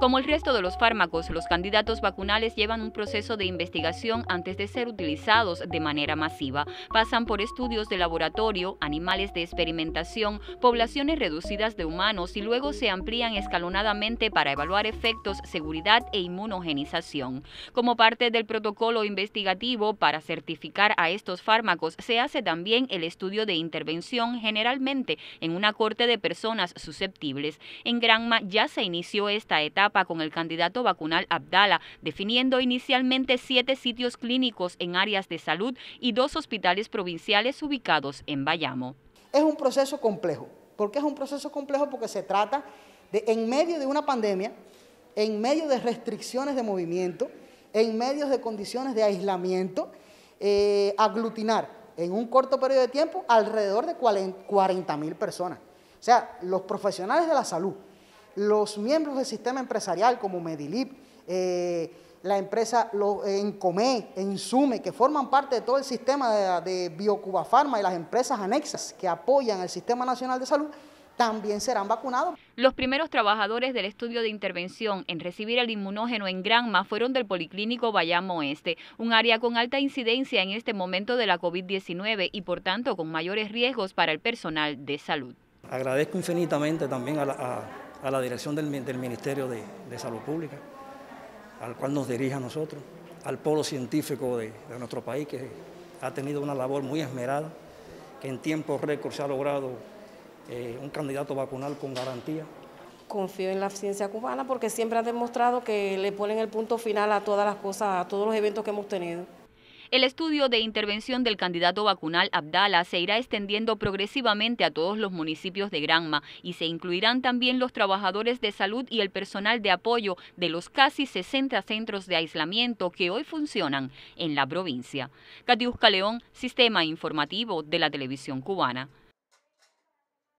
Como el resto de los fármacos, los candidatos vacunales llevan un proceso de investigación antes de ser utilizados de manera masiva. Pasan por estudios de laboratorio, animales de experimentación, poblaciones reducidas de humanos y luego se amplían escalonadamente para evaluar efectos, seguridad e inmunogenización. Como parte del protocolo investigativo para certificar a estos fármacos, se hace también el estudio de intervención generalmente en una corte de personas susceptibles. En Granma ya se inició esta etapa con el candidato vacunal Abdala, definiendo inicialmente siete sitios clínicos en áreas de salud y dos hospitales provinciales ubicados en Bayamo. Es un proceso complejo. ¿Por qué es un proceso complejo? Porque se trata de, en medio de una pandemia, en medio de restricciones de movimiento, en medio de condiciones de aislamiento, eh, aglutinar en un corto periodo de tiempo alrededor de 40 mil personas. O sea, los profesionales de la salud, los miembros del sistema empresarial como Medilip, eh, la empresa eh, Encomé, Ensume, que forman parte de todo el sistema de, Biocuba Pharma y las empresas anexas que apoyan el Sistema Nacional de Salud, también serán vacunados. Los primeros trabajadores del estudio de intervención en recibir el inmunógeno en Granma fueron del Policlínico Bayamo Este, un área con alta incidencia en este momento de la COVID-19 y por tanto con mayores riesgos para el personal de salud. Agradezco infinitamente también a, a a la dirección del, Ministerio de, Salud Pública, al cual nos dirige a nosotros, al polo científico de, nuestro país, que ha tenido una labor muy esmerada, que en tiempo récord se ha logrado eh, un candidato vacunal con garantía. Confío en la ciencia cubana porque siempre ha demostrado que le ponen el punto final a todas las cosas, a todos los eventos que hemos tenido. El estudio de intervención del candidato vacunal Abdala se irá extendiendo progresivamente a todos los municipios de Granma y se incluirán también los trabajadores de salud y el personal de apoyo de los casi 60 centros de aislamiento que hoy funcionan en la provincia. Catiusca León, Sistema Informativo de la Televisión Cubana.